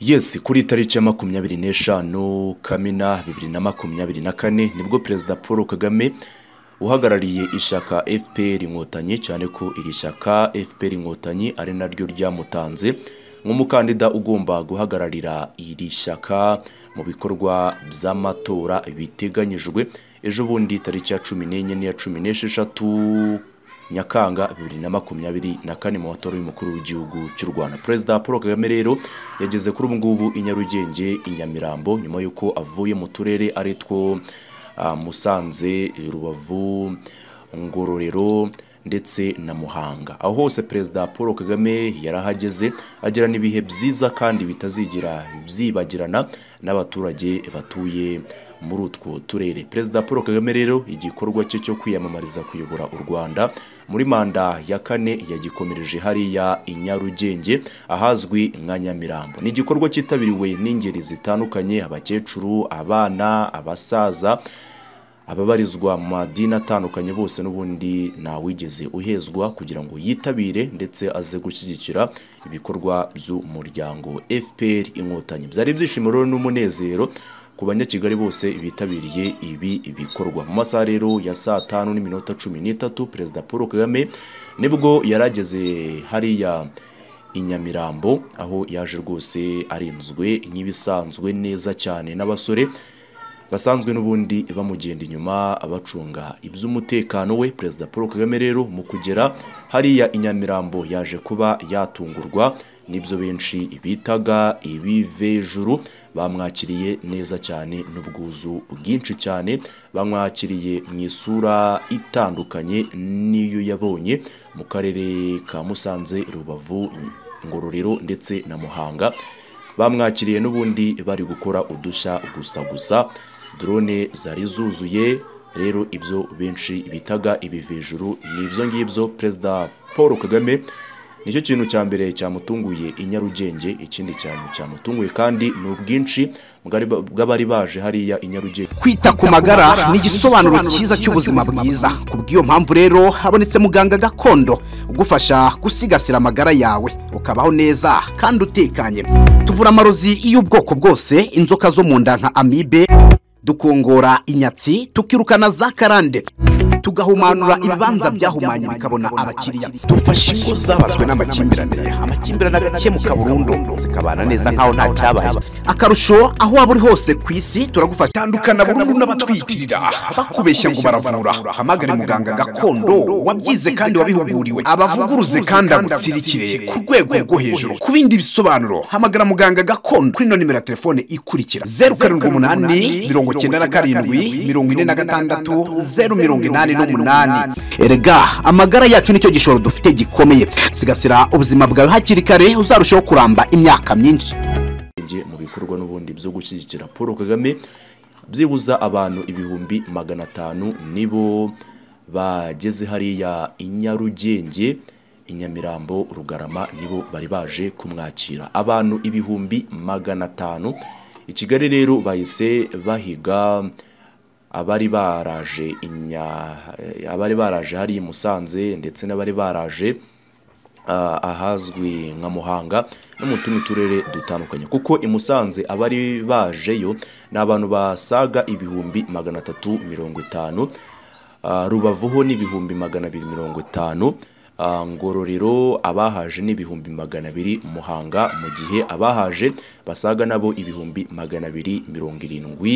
yesi kuri tariki ya makumyabiri n'eshanu kamena bibiri na makumyabiri na kane nibwo perezida paul kagame uhagarariye ishyaka fpr inkotanyi cyane ko iri shyaka fpr inkotanyi ari naryo ryamutanze nk'umukandida ugomba guhagararira iri shyaka mu bikorwa by'amatora biteganyijwe ejo bundi tariki ya cumi n'enye n'iya cumi n'esheshatu nyakanga bibiri na makumyabiri na kane mu matora y'umukuru w'igihugu cy'u rwanda perezida paul kagame rero yageze kuri ubu ngubu i nyarugenge i nyamirambo nyuma y'uko avuye mu turere ari two ah, musanze rubavu ngororero ndetse na muhanga aho hose perezida paul kagame yarahageze agirana ibihe byiza kandi bitazigera byibagirana n'abaturage batuye muri utwo turere perezida paul kagame rero igikorwa cye cyo kwiyamamariza kuyobora u rwanda muri manda ya kane yagikomereje hariya i nyarugenge ahazwi nka nyamirambo ni igikorwa cyitabiriwe n'ingeri zitandukanye abakecuru abana abasaza ababarizwa mu madini atandukanye bose n'ubundi ntawigeze uhezwa kugira ngo yitabire ndetse aze gushyigikira ibikorwa by'umuryango fpr inkotanyi byari ibyishimo rero n'umunezero ku banyakigali bose bitabiriye ibi bikorwa mu masaha rero ya saa tanu n'iminota cumi n'itatu perezida paul kagame nibwo yari ageze hariya i nyamirambo aho yaje rwose arinzwe nk'ibisanzwe neza cyane n'abasore basanzwe n'ubundi bamugenda inyuma abacunga iby'umutekano we perezida paul kagame rero mu kugera hariya i nyamirambo yaje kuba yatungurwa n'ibyo benshi bitaga ibivejuru bamwakiriye neza cyane n'ubwuzu bwinshi cyane bamwakiriye mu isura itandukanye n'iyo yabonye mu karere ka musanze rubavu ngororero ndetse na muhanga bamwakiriye n'ubundi bari gukora udushya gusa gusa drone zari zuzuye rero ibyo benshi bitaga ibivejuru ni ibyo ngibyo perezida paul kagame nicyo kintu cya mbere cyamutunguye i nyarugenge ikindi cyane cyamutunguye kandi ni ubwinshi bw'abari baje hariya i nyarugenge kwita ku magara ni igisobanuro cyiza cy'ubuzima bwiza ku bw'iyo mpamvu rero habonetse muganga gakondo ugufasha gusigasira amagara yawe ukabaho neza kandi utekanye tuvura amarozi y'ubwoko bwose inzoka zo mu nda nka amibe dukongora inyatsi tukirukana za karande tugahumanura ibibanza byahumanye bikabona abakiriya dufashe ingo zabazwe n'amakimbirane amakimbirane agakemuka burundu zikabana neza nkaho nta cyabaye akarusho aho waba uri hose ku isi turagufasha tandukana burundu n'abatwitirira bakubeshya ngo baravura hamagare muganga gakondo wabyize kandi wabihuguriwe abavuguruze kandi agutsirikire ku rwego rwo hejuru ku bindi bisobanuro hamagara muganga gakondo kuri ino nimero ya telefone ikurikira zeru karindwi umunani mirongo icyenda na karindwi mirongo ine na gatandatu zeru mirongo inani makumyabiri n'umunani erega amagara yacu nicyo gishoro dufite gikomeye sigasira ubuzima bwawe hakiri kare uzarushaho kuramba imyaka myinshi mu bikorwa n'ubundi byo gushyigikira paul kagame byibuza abantu ibihumbi magana atanu nibo bageze hariya i nyarugenge i nyamirambo rugarama nibo bari baje kumwakira abantu ibihumbi magana atanu i kigali rero bahise bahiga abari baraje eh, abari baraje hari i musanze ndetse n'abari baraje ah, ahazwi nka muhanga no mu tundi turere dutandukanye kuko i musanze abari bajeyo ni abantu basaga ibihumbi magana atatu mirongo itanu ah, rubavuho n'ibihumbi magana abiri mirongo itanu Ah, ngororero abahaje n’ibihumbi ibihumbi magana abiri muhanga mu gihe abahaje basaga nabo ibihumbi magana abiri mirongo irindwi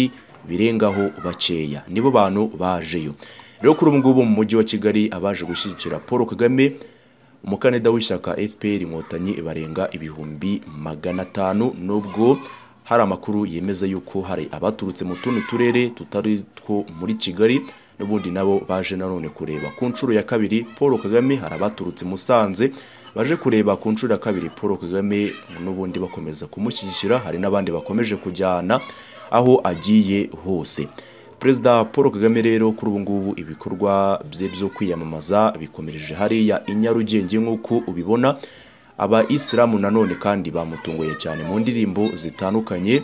birengaho bakeya nibo bantu bajeyo rero kuri ubu ngubu mu mujyi wa kigali abaje gushyigikira paul kagame umukandida w'ishyaka fpr inkotanyi barenga ibihumbi magana atanu nubwo hari amakuru yemeza yuko hari abaturutse mu tundi turere tutari two muri kigali n'ubundi nabo baje nanone kureba ku nshuro ya kabiri paul kagame hari abaturutse musanze baje kureba ku nshuro ya kabiri paul kagame n'ubundi bakomeza kumushyigikira hari n'abandi bakomeje kujyana aho agiye hose perezida paul kagame rero kuri ubu ngubu ibikorwa bye byo kwiyamamaza bikomereje hariya i nyarugenge nk'uko ubibona aba isilamu nanone kandi bamutunguye cyane mu ndirimbo zitandukanye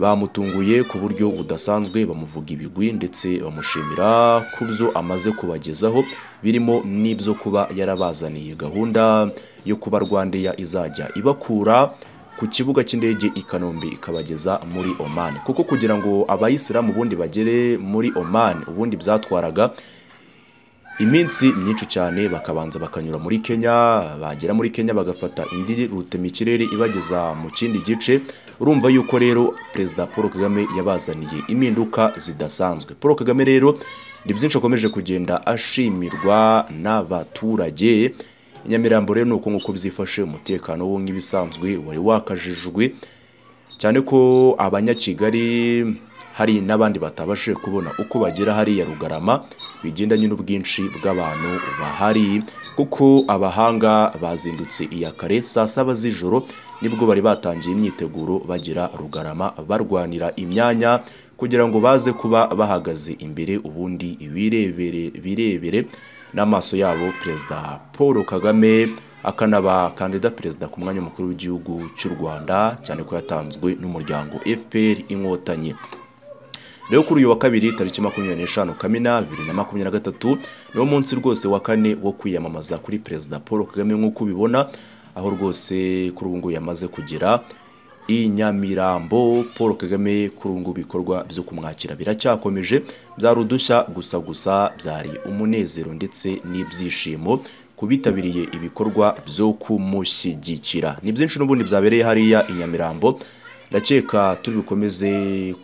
bamutunguye ku buryo budasanzwe bamuvuga ibigwi ndetse bamushimira ku byo amaze kubagezaho birimo n'ibyo kuba yarabazaniye gahunda yo kuba rwandeya izajya ibakura ku kibuga cy'indege i kanombe ikabageza muri Omani kuko kugira ngo abayisilamu ubundi bagere muri Oman ubundi byatwaraga iminsi myinshi cyane bakabanza bakanyura muri kenya bagera muri kenya bagafata indi Rutemikirere ibageza mu kindi gice urumva yuko rero perezida paul kagame yabazaniye impinduka zidasanzwe paul kagame rero ni byinshi akomeje kugenda ashimirwa n'abaturage inyamirambo rero ni uko nkuko byifashe umutekano wo nk'ibisanzwe wari wakajijwe cyane ko abanyakigali hari n'abandi batabashije kubona uko bagera hariya rugarama bigendanye n'ubwinshi bw'abantu bahari kuko abahanga bazindutse iya kare saa saba z'ijoro nibwo bari batangiye imyiteguro bagira rugarama barwanira imyanya kugira ngo baze kuba bahagaze imbere ubundi birebere birebere n'amaso yabo perezida paul kagame akanaba kandida perezida ku mwanya mukuru w'igihugu cy'u rwanda cyane ko yatanzwe n'umuryango fpr inkotanyi rero kuri uyu wa kabiri tariki makumyabiri n'eshanu kamena bibiri na makumyabiri na gatatu niwo munsi rwose wa kane wo kwiyamamaza kuri perezida paul kagame nk'uko ubibona aho rwose kuri ubu ngubu yamaze kugera i nyamirambo paul kagame kuri ubu ngubu ibikorwa byo kumwakira biracyakomeje byari udushya gusa gusa byari umunezero ndetse n'ibyishimo ku bitabiriye ibikorwa byo kumushyigikira ni byinshi n'ubundi byabereye hariya i nyamirambo ndakeka tubikomeze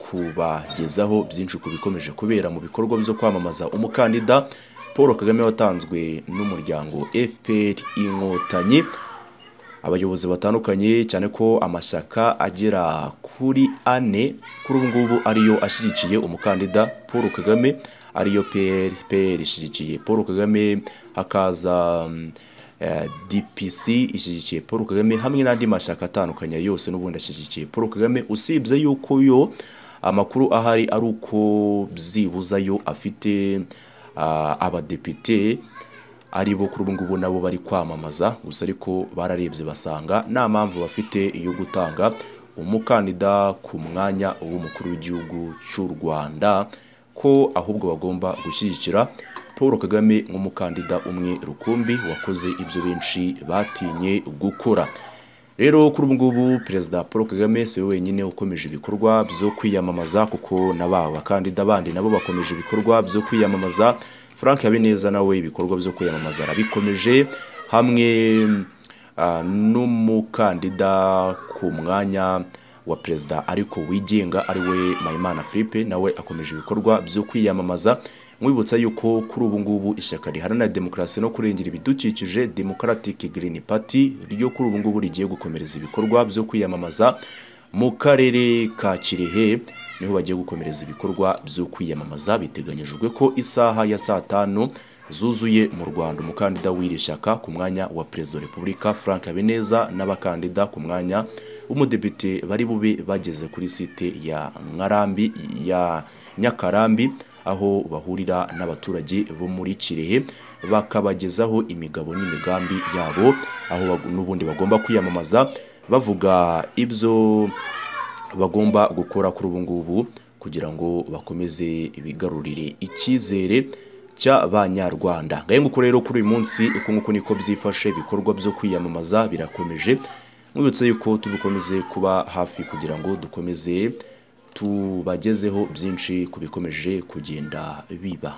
kubagezaho byinshi ku bikomeje kubera mu bikorwa byo kwamamaza umukandida paul kagame watanzwe n'umuryango fpr inkotanyi abayobozi batandukanye cyane ko amashyaka agera kuri ane kuri ubu ngubu ariyo ashyigikiye umukandida paul kagame ariyo peri ishyigikiye paul kagame hakaza eh, dpc ishyigikiye paul kagame hamwe n'andi mashyaka atandukanye yose n'ubundi ashyigikiye paul kagame usibye yuko yo amakuru ahari ari uko byibuza yo afite ah, abadepite ari bo kuri ubu ngubu nabo bari kwamamaza gusa ariko bararebye basanga nta mpamvu bafite iyo gutanga umukandida ku mwanya w'umukuru w'igihugu cy'u rwanda ko ahubwo bagomba gushyigikira paul kagame nk'umukandida umwe rukumbi wakoze ibyo benshi batinye gukora rero kuri ubu ngubu perezida paul kagame si we wenyine ukomeje ibikorwa byo kwiyamamaza kuko na nabo bakandida bandi nabo bakomeje ibikorwa byo kwiyamamaza frank habineza nawe ibikorwa byo kwiyamamaza arabikomeje hamwe ah, n'umukandida ku mwanya wa perezida ariko wigenga ariwe mayimana philippe nawe akomeje ibikorwa byo kwiyamamaza nkwibutsa yuko kuri ubu ngubu ishyaka riharanira demokarasi no kurengera ibidukikije Democratic Green Party ryo kuri ubu ngubu rigiye gukomereza ibikorwa byo kwiyamamaza mu karere ka Kirehe niho bagiye gukomereza ibikorwa byo kwiyamamaza biteganyijwe ko isaha ya saa tanu zuzuye mu Rwanda umukandida w'iri shyaka ku mwanya wa Perezida wa Repubulika Frank Habineza n'abakandida ku mwanya w'umudepite bari bube bageze kuri site ya Nkarambi ya Nyakarambi aho bahurira n'abaturage bo muri kirehe bakabagezaho imigabo n'imigambi yabo aho n'ubundi bagomba kwiyamamaza bavuga ibyo bagomba gukora kuri ubu ngubu kugira ngo bakomeze bigarurire icyizere cya ba nyarwanda nguko rero kuri uyu munsi uko nguko niko byifashe ibikorwa byo kwiyamamaza birakomeje mwibutse yuko tubikomeze kuba hafi kugira ngo dukomeze tubagezeho byinshi ku bikomeje kugenda biba